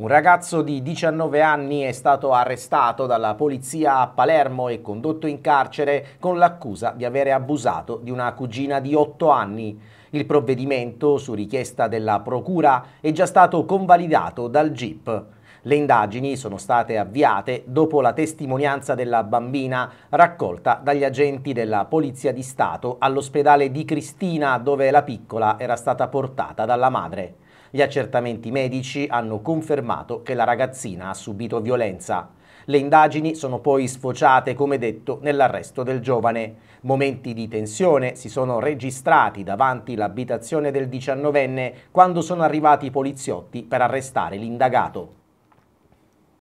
Un ragazzo di 19 anni è stato arrestato dalla polizia a Palermo e condotto in carcere con l'accusa di avere abusato di una cugina di 8 anni. Il provvedimento, su richiesta della Procura, è già stato convalidato dal GIP. Le indagini sono state avviate dopo la testimonianza della bambina raccolta dagli agenti della Polizia di Stato all'ospedale di Cristina dove la piccola era stata portata dalla madre. Gli accertamenti medici hanno confermato che la ragazzina ha subito violenza. Le indagini sono poi sfociate, come detto, nell'arresto del giovane. Momenti di tensione si sono registrati davanti l'abitazione del 19enne quando sono arrivati i poliziotti per arrestare l'indagato.